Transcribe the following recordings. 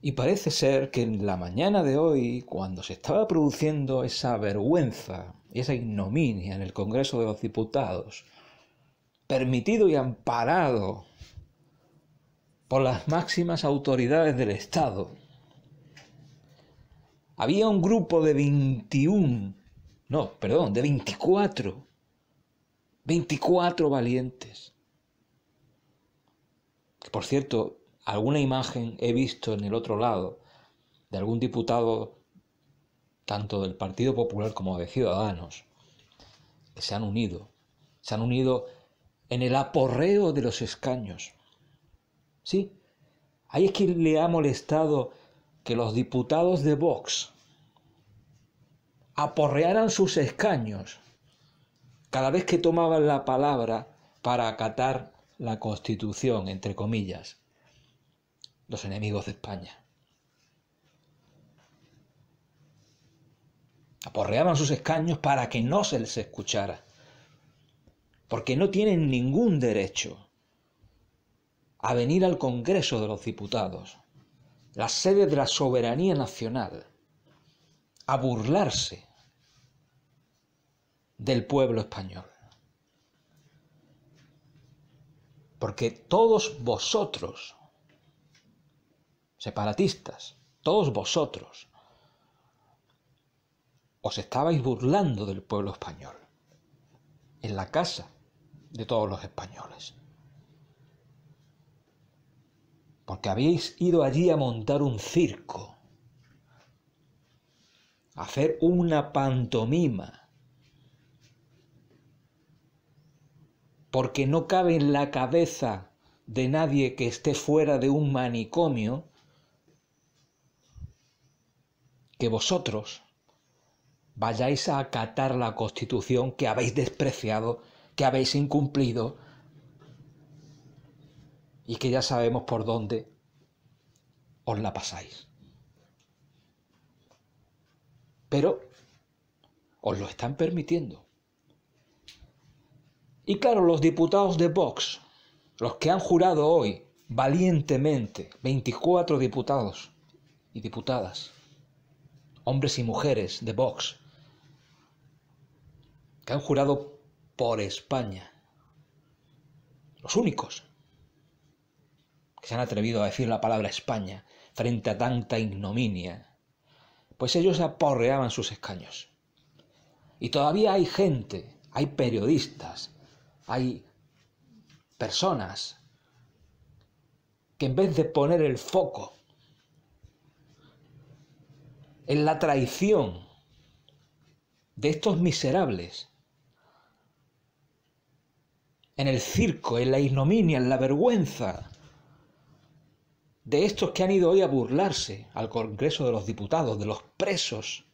Y parece ser que en la mañana de hoy, cuando se estaba produciendo esa vergüenza, y esa ignominia en el Congreso de los Diputados, permitido y amparado por las máximas autoridades del Estado, había un grupo de 21, no, perdón, de 24, 24 valientes. por cierto, Alguna imagen he visto en el otro lado de algún diputado, tanto del Partido Popular como de Ciudadanos, que se han unido. Se han unido en el aporreo de los escaños. ¿Sí? Ahí es que le ha molestado que los diputados de Vox aporrearan sus escaños cada vez que tomaban la palabra para acatar la Constitución, entre comillas los enemigos de España. Aporreaban sus escaños para que no se les escuchara, porque no tienen ningún derecho a venir al Congreso de los Diputados, la sede de la soberanía nacional, a burlarse del pueblo español. Porque todos vosotros separatistas, todos vosotros, os estabais burlando del pueblo español, en la casa de todos los españoles. Porque habéis ido allí a montar un circo, a hacer una pantomima, porque no cabe en la cabeza de nadie que esté fuera de un manicomio que vosotros vayáis a acatar la constitución que habéis despreciado, que habéis incumplido y que ya sabemos por dónde os la pasáis. Pero os lo están permitiendo. Y claro, los diputados de Vox, los que han jurado hoy valientemente, 24 diputados y diputadas, hombres y mujeres de Vox, que han jurado por España. Los únicos que se han atrevido a decir la palabra España frente a tanta ignominia. Pues ellos aporreaban sus escaños. Y todavía hay gente, hay periodistas, hay personas que en vez de poner el foco en la traición de estos miserables, en el circo, en la ignominia, en la vergüenza de estos que han ido hoy a burlarse al Congreso de los Diputados, de los presos,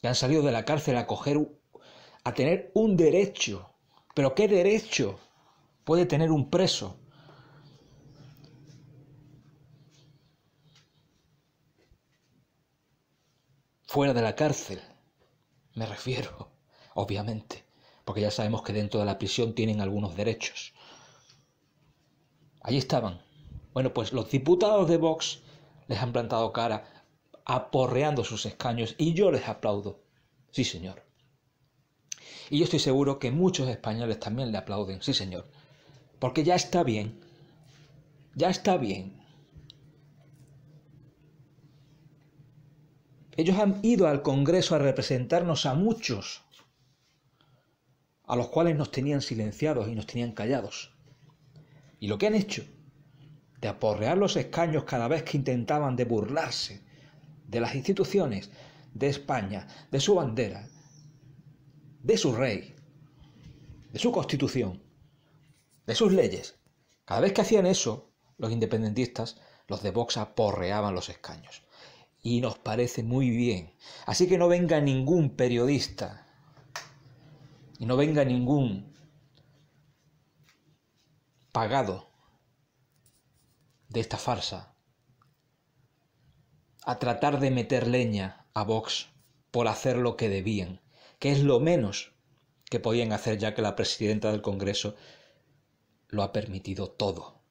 que han salido de la cárcel a coger, a tener un derecho. Pero ¿qué derecho puede tener un preso fuera de la cárcel. Me refiero, obviamente, porque ya sabemos que dentro de la prisión tienen algunos derechos. Allí estaban. Bueno, pues los diputados de Vox les han plantado cara aporreando sus escaños y yo les aplaudo. Sí, señor. Y yo estoy seguro que muchos españoles también le aplauden, sí, señor. Porque ya está bien. Ya está bien Ellos han ido al Congreso a representarnos a muchos, a los cuales nos tenían silenciados y nos tenían callados. ¿Y lo que han hecho? De aporrear los escaños cada vez que intentaban de burlarse de las instituciones, de España, de su bandera, de su rey, de su constitución, de sus leyes. Cada vez que hacían eso, los independentistas, los de Vox aporreaban los escaños y nos parece muy bien. Así que no venga ningún periodista y no venga ningún pagado de esta farsa a tratar de meter leña a Vox por hacer lo que debían, que es lo menos que podían hacer ya que la presidenta del Congreso lo ha permitido todo.